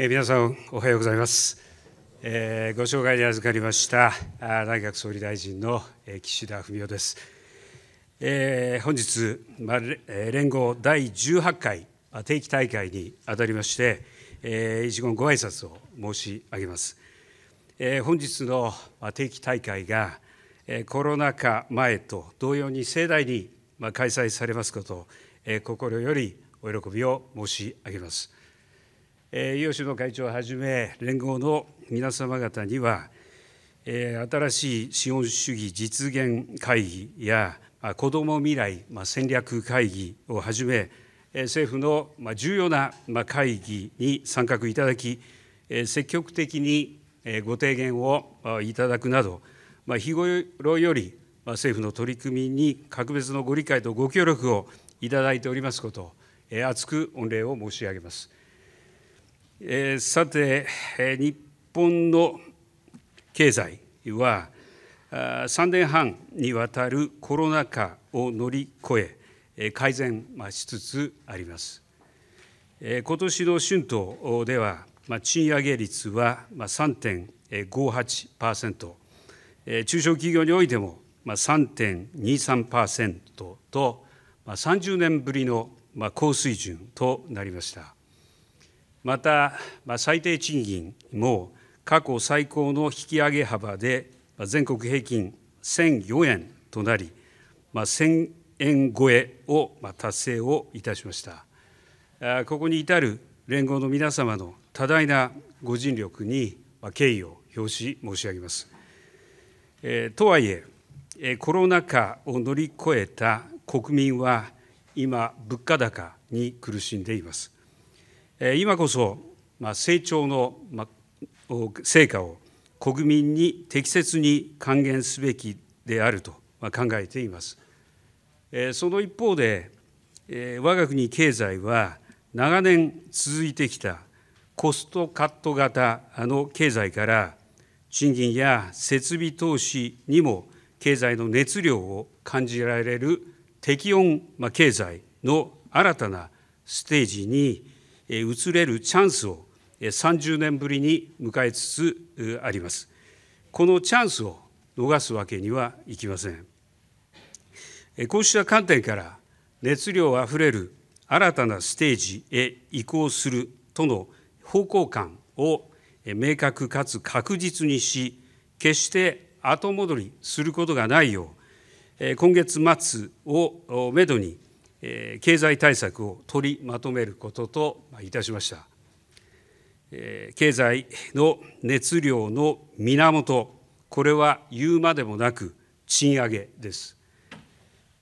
えー、皆さんおはようございます、えー、ご紹介に預かりました内閣総理大臣の、えー、岸田文雄です、えー、本日、まあ、連合第18回定期大会にあたりまして、えー、一言ご挨拶を申し上げます、えー、本日の定期大会がコロナ禍前と同様に盛大に開催されますこと、心よりお喜びを申し上げます。吉野会長をはじめ、連合の皆様方には、新しい資本主義実現会議や、こども未来戦略会議をはじめ、政府の重要な会議に参画いただき、積極的にご提言をいただくなど、日頃より政府の取り組みに格別のご理解とご協力をいただいておりますこと、厚く御礼を申し上げます。さて、日本の経済は、3年半にわたるコロナ禍を乗り越え、改善しつつあります。今年の春闘では、賃上げ率は3.58%、中小企業においても3.23%と、30年ぶりの高水準となりました。また、最低賃金も過去最高の引き上げ幅で全国平均1004円となり、1000円超えを達成をいたしました。ここに至る連合の皆様の多大なご尽力に敬意を表し申し上げます。えとはいえ、コロナ禍を乗り越えた国民は今、物価高に苦しんでいます。今こそ成長の成果を国民に適切に還元すべきであると考えています。その一方で、我が国経済は長年続いてきたコストカット型の経済から賃金や設備投資にも経済の熱量を感じられる適温経済の新たなステージに移れるチャンスを30年ぶりに迎えつつあります。このチャンスを逃すわけにはいきません。こうした観点から熱量あふれる新たなステージへ移行するとの方向感を明確かつ確実にし決して後戻りすることがないよう今月末をめどに経済対策を取りまとめることといたしました。経済の熱量の源、これは言うまでもなく賃上げです。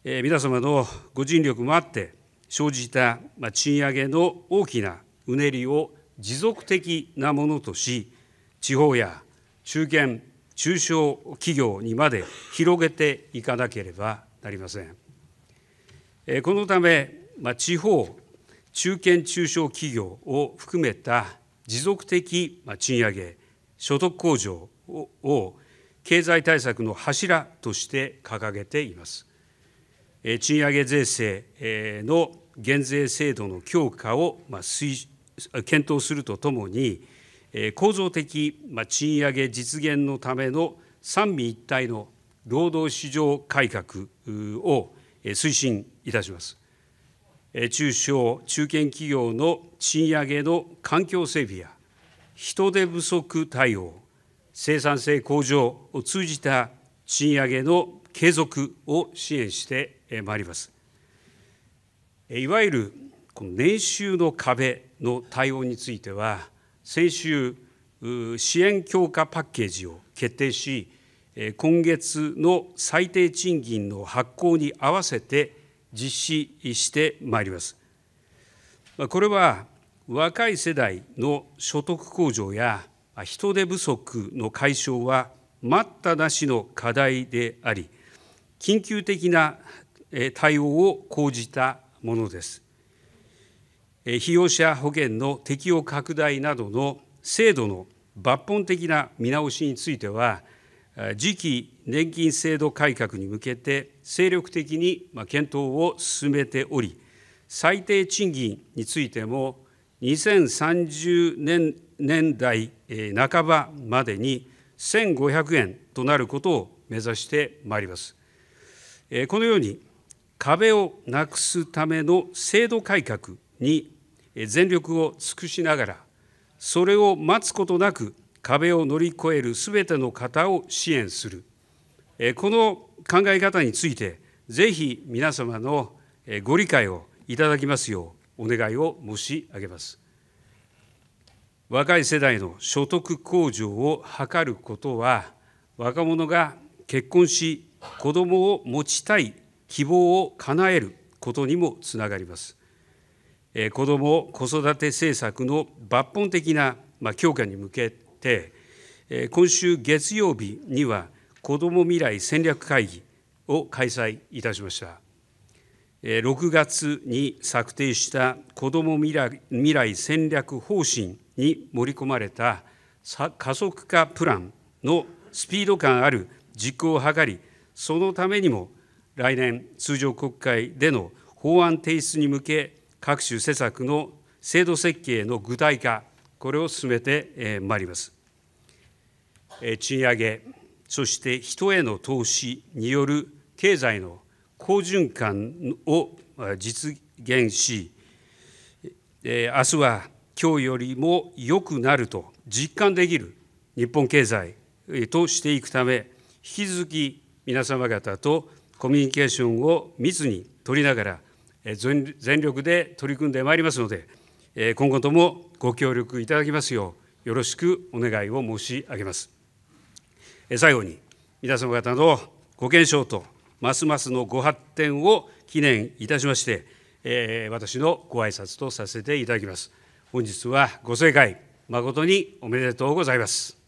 皆様のご尽力もあって生じた賃上げの大きなうねりを持続的なものとし、地方や中堅・中小企業にまで広げていかなければなりません。このため、地方、中堅・中小企業を含めた持続的賃上げ、所得向上を経済対策の柱として掲げています。賃上げ税制の減税制度の強化を検討するとともに、構造的賃上げ実現のための三位一体の労働市場改革を推進いたします。中小・中堅企業の賃上げの環境整備や人手不足対応、生産性向上を通じた賃上げの継続を支援してまいります。いわゆるこの年収の壁の対応については、先週、支援強化パッケージを決定し、今月の最低賃金の発行に合わせて実施してまいります。これは若い世代の所得向上や人手不足の解消は待ったなしの課題であり、緊急的な対応を講じたものです。被用者保険の適用拡大などの制度の抜本的な見直しについては、次期年金制度改革に向けて精力的に検討を進めており、最低賃金についても2030年年代半ばまでに1500円となることを目指してまいります。このように壁をなくすための制度改革に全力を尽くしながら、それを待つことなく壁を乗り越えるすべての方を支援する、この考え方について、ぜひ皆様のご理解をいただきますよう、お願いを申し上げます。若い世代の所得向上を図ることは、若者が結婚し、子どもを持ちたい希望を叶えることにもつながります。子ども・子育て政策の抜本的な強化に向けて、今週月曜日には、子ども未来戦略会議を開催いたしました。6月に策定したこども未来未来戦略方針に盛り込まれた加速化プランのスピード感ある実行を図り、そのためにも来年、通常国会での法案提出に向け、各種施策の制度設計の具体化これを進めてまいります。賃上げ、そして人への投資による経済の好循環を実現し、明日は今日よりも良くなると実感できる日本経済としていくため、引き続き皆様方とコミュニケーションを密に取りながら、全力で取り組んでまいりますので、今後ともご協力いただきますよう、よろしくお願いを申し上げます。最後に、皆様方のご健勝とますますのご発展を記念いたしまして、え私のご挨拶とさせていただきます。本日はご正解誠におめでとうございます。